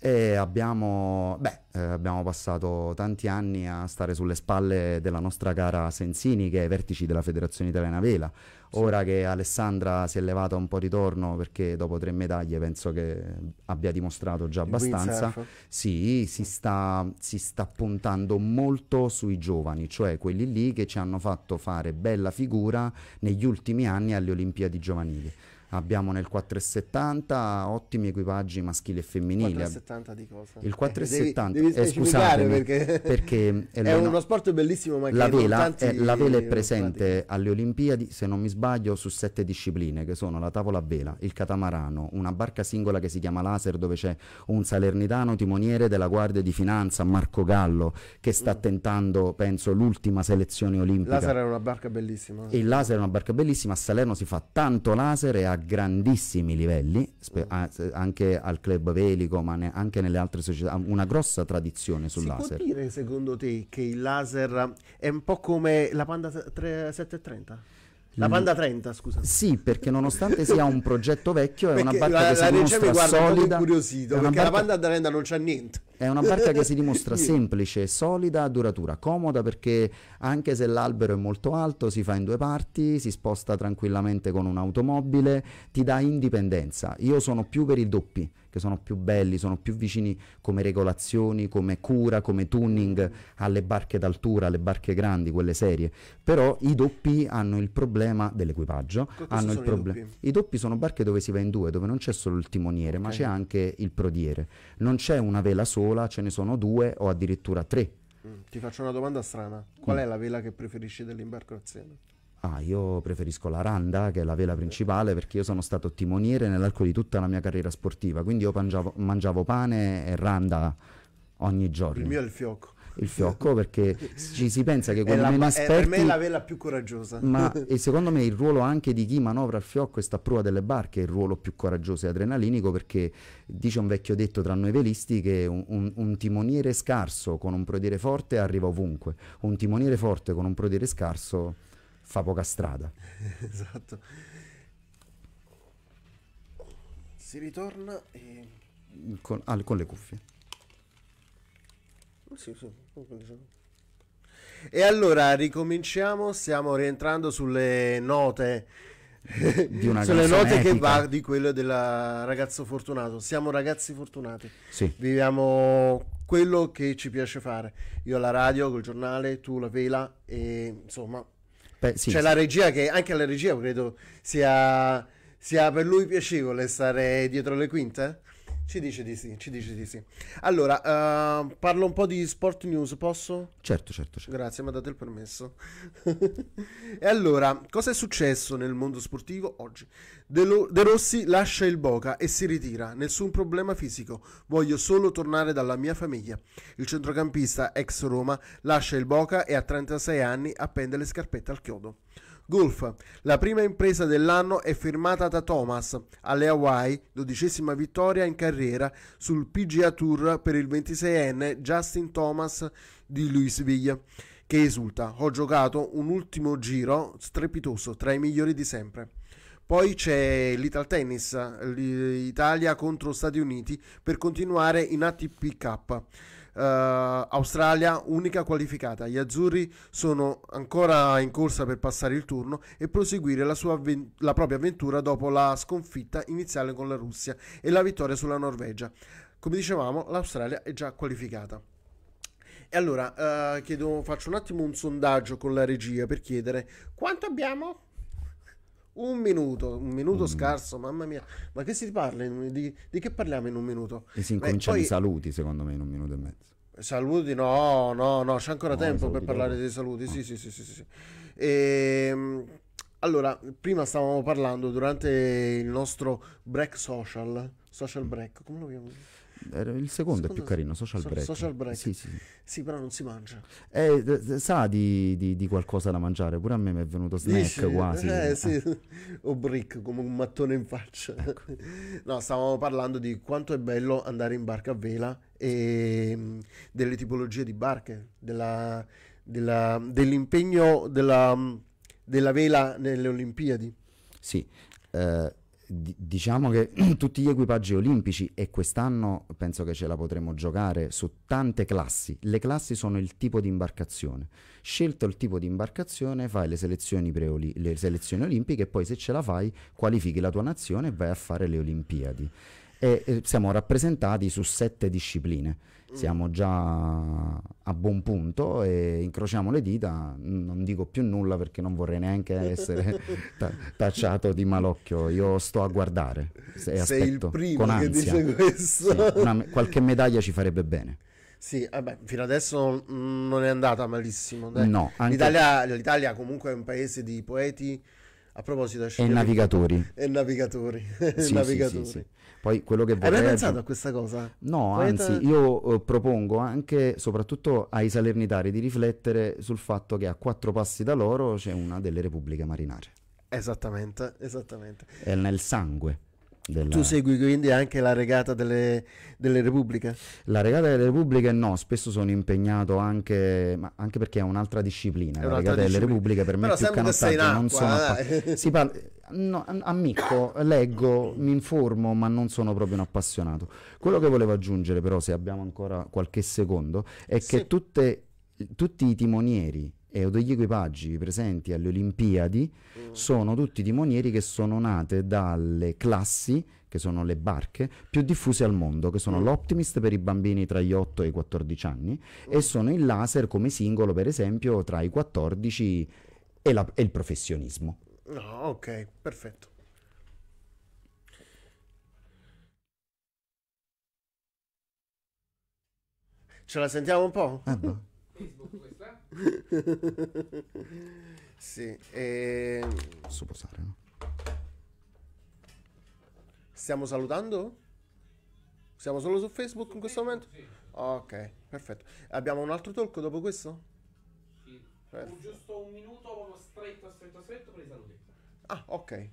e abbiamo, beh, eh, abbiamo, passato tanti anni a stare sulle spalle della nostra cara Sensini che è ai vertici della Federazione Italiana Vela. Ora che Alessandra si è levata un po' di torno perché dopo tre medaglie penso che abbia dimostrato già abbastanza, sì, si sta, si sta puntando molto sui giovani, cioè quelli lì che ci hanno fatto fare bella figura negli ultimi anni alle Olimpiadi giovanili. Abbiamo nel 470 ottimi equipaggi maschili e femminili. Il 470 di cosa? Il 470 eh, devi, devi eh, perché, perché è, uno no, sport bellissimo, ma la vela, è, la vela è presente alle Olimpiadi, se non mi sbaglio, su sette discipline che sono la tavola a vela, il catamarano, una barca singola che si chiama Laser dove c'è un salernitano timoniere della Guardia di Finanza Marco Gallo che sta mm. tentando, penso, l'ultima selezione olimpica. laser è una barca bellissima. Il laser è una barca bellissima, a Salerno si fa tanto laser e a grandissimi livelli, mm. anche al club velico, ma ne anche nelle altre società, una grossa tradizione sul si laser. Può dire secondo te che il laser è un po' come la Panda 730? La mm. Panda 30, scusa. Sì, perché nonostante sia un progetto vecchio, è perché una barca la, che si la, la solida. È perché barca... la Panda 30 non c'ha niente. È una barca che si dimostra semplice, solida, duratura, comoda perché anche se l'albero è molto alto si fa in due parti, si sposta tranquillamente con un'automobile, ti dà indipendenza. Io sono più per i doppi, che sono più belli, sono più vicini come regolazioni, come cura, come tuning alle barche d'altura, alle barche grandi, quelle serie. Però i doppi hanno il problema dell'equipaggio, hanno il problema. I doppi? I doppi sono barche dove si va in due, dove non c'è solo il timoniere, okay. ma c'è anche il prodiere. Non c'è una vela sola sola, ce ne sono due o addirittura tre. Mm, ti faccio una domanda strana. Qual mm. è la vela che preferisci dell'imbarcazione? Ah, io preferisco la randa, che è la vela principale, perché io sono stato timoniere nell'arco di tutta la mia carriera sportiva, quindi io mangiavo, mangiavo pane e randa ogni giorno. Il mio è il fiocco il fiocco perché ci si pensa che quelli la, meno esperti per me è la vela più coraggiosa ma e secondo me il ruolo anche di chi manovra il fiocco e sta a prua delle barche è il ruolo più coraggioso e adrenalinico perché dice un vecchio detto tra noi velisti che un, un, un timoniere scarso con un prodiere forte arriva ovunque un timoniere forte con un prodiere scarso fa poca strada esatto si ritorna e... con, ah, con le cuffie sì, sì, e allora ricominciamo, stiamo rientrando sulle note. sulle note etica. che va di quello del ragazzo fortunato. Siamo ragazzi fortunati. Sì. Viviamo quello che ci piace fare. Io la radio, col giornale, tu la vela e insomma Beh, sì, c'è sì. la regia che anche la regia credo sia, sia per lui piacevole stare dietro le quinte. Ci dice di sì, ci dice di sì. Allora, uh, parlo un po' di sport news, posso? Certo, certo, certo. Grazie, mi ha dato il permesso. e allora, cosa è successo nel mondo sportivo oggi? De, Lo- De Rossi lascia il Boca e si ritira, nessun problema fisico, voglio solo tornare dalla mia famiglia. Il centrocampista ex Roma lascia il Boca e a 36 anni appende le scarpette al chiodo. Golf, la prima impresa dell'anno è firmata da Thomas alle Hawaii, dodicesima vittoria in carriera sul PGA Tour per il 26enne Justin Thomas di Louisville, che esulta: Ho giocato un ultimo giro strepitoso tra i migliori di sempre. Poi c'è l'Ital Tennis, l'Italia contro Stati Uniti per continuare in ATP Cup uh, Australia unica qualificata. Gli azzurri sono ancora in corsa per passare il turno e proseguire la, avven- la propria avventura dopo la sconfitta iniziale con la Russia e la vittoria sulla Norvegia. Come dicevamo, l'Australia è già qualificata. E allora eh, chiedo, faccio un attimo un sondaggio con la regia per chiedere quanto abbiamo un minuto, un minuto un... Mm. scarso, mamma mia, ma che si parla? di, di, che parliamo in un minuto? E si incominciano i saluti, secondo me, in un minuto e mezzo. Saluti, no, no, no, c'è ancora no, tempo per parlare dei saluti. No. Sì, sì, sì, sì. sì. E, ehm, allora, prima stavamo parlando durante il nostro break social, social break, come lo chiamiamo? il secondo, il è più carino, Social so, Break. Social break. Sì, sì, sì. però non si mangia. Eh, sa di, di, di, qualcosa da mangiare, pure a me mi è venuto snack Dici? quasi. Eh, sì. Ah. O brick come un mattone in faccia. Ecco. No, stavamo parlando di quanto è bello andare in barca a vela e mm, delle tipologie di barche, della, della, dell'impegno della, mm, della, vela nelle Olimpiadi. Sì. Eh, diciamo che tutti gli equipaggi olimpici e quest'anno penso che ce la potremo giocare su tante classi. Le classi sono il tipo di imbarcazione. Scelto il tipo di imbarcazione, fai le selezioni, le selezioni olimpiche e poi se ce la fai qualifichi la tua nazione e vai a fare le Olimpiadi. E, e siamo rappresentati su sette discipline Mm. siamo già a buon punto e incrociamo le dita, non dico più nulla perché non vorrei neanche essere ta- tacciato di malocchio, io sto a guardare se Sei il primo con ansia. che dice questo. Sì, una, qualche medaglia ci farebbe bene. Sì, vabbè, fino adesso mm, non è andata malissimo. Dai. No, l'Italia, l'Italia comunque è un paese di poeti. A proposito, e navigatori. E navigatori. Sì, navigatori. Sì, sì, poi quello che vorrei... Hai mai pensato a questa cosa? No, Poi anzi, te... io eh, propongo anche, soprattutto ai salernitari, di riflettere sul fatto che a quattro passi da loro c'è una delle repubbliche marinare. Esattamente, esattamente. È nel sangue. Della... Tu segui quindi anche la regata delle, delle, Repubbliche? La regata delle Repubbliche no, spesso sono impegnato anche, anche perché è un'altra disciplina. È la regata disciplina. delle Repubbliche per me Però è più canottaggio, acqua, non sono acqua. Eh. Si parla, no, amico, leggo, mi informo, ma non sono proprio un appassionato. Quello che volevo aggiungere però, se abbiamo ancora qualche secondo, è sì. che tutte, tutti i timonieri o degli equipaggi presenti alle Olimpiadi mm. sono tutti timonieri che sono nate dalle classi, che sono le barche, più diffuse al mondo, che sono mm. l'Optimist per i bambini tra gli 8 e i 14 anni mm. e sono il laser come singolo, per esempio, tra i 14 e, la, e il professionismo. No, ok, perfetto. Ce la sentiamo un po'? Eh, no. Boh. sì, e... Ehm, Posso posare, no? Stiamo salutando? Siamo solo su Facebook in questo momento? Sì. Ok, perfetto. Abbiamo un altro talk dopo questo? Sì. Un giusto un minuto proprio stretto, stretto, stretto per i saluti. Ah, ok.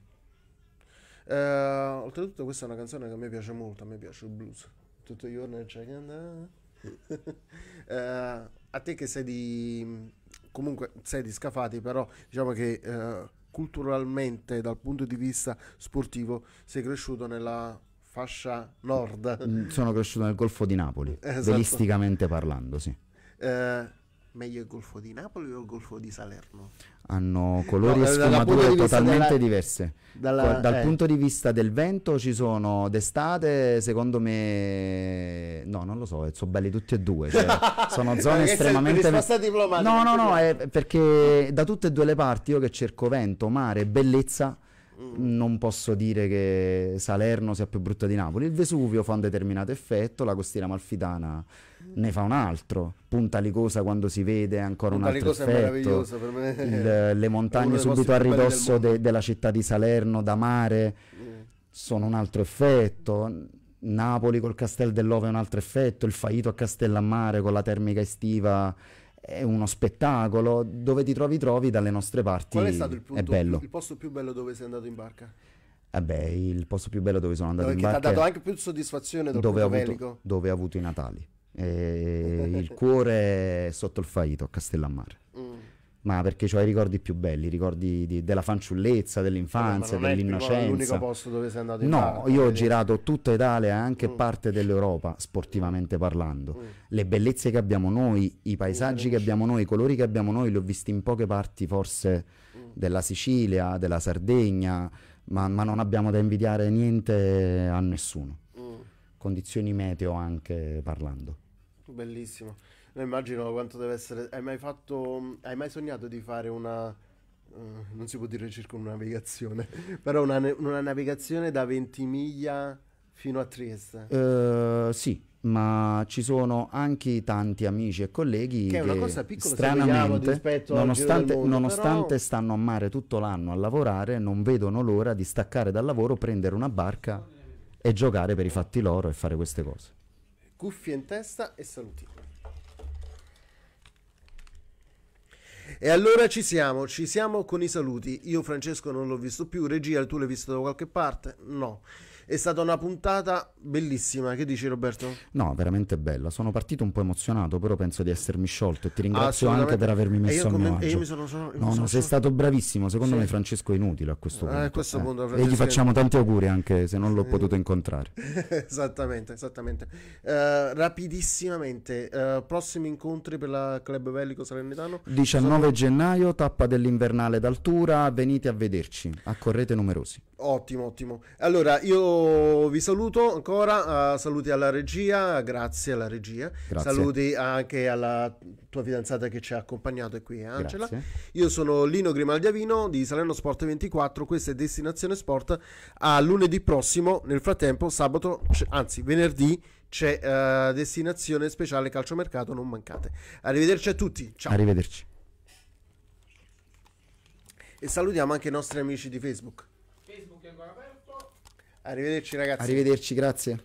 Uh, oltretutto questa è una canzone che a me piace molto, a me piace il blues. Tutto i giorni c'è che andare. Eh, a te che sei di comunque sei di Scafati, però diciamo che eh, culturalmente dal punto di vista sportivo sei cresciuto nella fascia nord. Mm, sono cresciuto nel Golfo di Napoli, esatto. parlando, sì. Eh, meglio il golfo di Napoli o il golfo di Salerno? Hanno colori no, e sfumature di totalmente della, diverse. Dalla, Dal eh. punto di vista del vento ci sono d'estate, secondo me... No, non lo so, eh, sono belli tutti e due. Cioè, sono zone estremamente... No, no, no, è perché da tutte e due le parti io che cerco vento, mare, bellezza non posso dire che Salerno sia più brutta di Napoli. Il Vesuvio fa un determinato effetto, la costiera malfitana ne fa un altro. Punta Licosa quando si vede è ancora Punta un altro Licosa effetto. È per me. Il, le montagne subito a ridosso de, della città di Salerno, da mare, sono un altro effetto. Napoli col Castel dell'Ova è un altro effetto, il Faito a Castellammare con la termica estiva è uno spettacolo, dove ti trovi trovi dalle nostre parti. Qual è stato il, punto, bello. il posto più bello dove sei andato in barca? Vabbè, il posto più bello dove sono andato dove in barca... Che ti ha dato anche più soddisfazione dove ho, avuto, dove ho avuto i Natali. E il cuore sotto il faito a Castellammare. Mm ma perché ho i ricordi più belli, i ricordi di, della fanciullezza, dell'infanzia, ma dell'innocenza. Non è l'unico posto dove sei andato in No, Italia, io ho girato tutta Italia e anche mm. parte dell'Europa, sportivamente parlando. Mm. Le bellezze che abbiamo noi, i paesaggi mm. che abbiamo noi, i colori che abbiamo noi, li ho visti in poche parti forse mm. della Sicilia, della Sardegna, ma, ma, non abbiamo da invidiare niente a nessuno. Mm. Condizioni meteo anche parlando. Bellissimo. Non immagino quanto deve essere. Hai mai fatto. Hai mai sognato di fare una. Uh, non si può dire circa però una, una navigazione da Ventimiglia fino a Trieste. Uh, sì, ma ci sono anche tanti amici e colleghi è una che cosa piccola, stranamente, nonostante, mondo, nonostante però... stanno a mare tutto l'anno a lavorare, non vedono l'ora di staccare dal lavoro, prendere una barca e giocare per i fatti loro e fare queste cose. Cuffie in testa e saluti. E allora ci siamo, ci siamo con i saluti. Io Francesco non l'ho visto più, regia tu l'hai visto da qualche parte? No. È stata una puntata bellissima, che dici Roberto? No, veramente bella. Sono partito un po' emozionato, però penso di essermi sciolto e ti ringrazio anche per avermi messo a mio E io mi sono, sono, no, sono no, sei stato bravissimo, secondo sì. me Francesco è inutile a questo punto. Eh, a questo eh. punto eh. E gli facciamo tanti auguri anche se non l'ho potuto incontrare. esattamente, esattamente. Uh, rapidissimamente, uh, prossimi incontri per la Club Bellico Salernitano? 19 gennaio, tappa dell'invernale d'altura, venite a vederci, accorrete numerosi. Ottimo, ottimo. Allora, io vi saluto ancora, uh, saluti alla regia, grazie alla regia, grazie. saluti anche alla tua fidanzata che ci ha accompagnato è qui, eh, Angela. Grazie. Io sono Lino Grimaldiavino di Salerno Sport 24, questa è Destinazione Sport, a lunedì prossimo, nel frattempo sabato, anzi venerdì, c'è uh, Destinazione Speciale Calciomercato, non mancate. Arrivederci a tutti, ciao. Arrivederci. E salutiamo anche i nostri amici di Facebook ancora aperto. Arrivederci ragazzi. Arrivederci, grazie.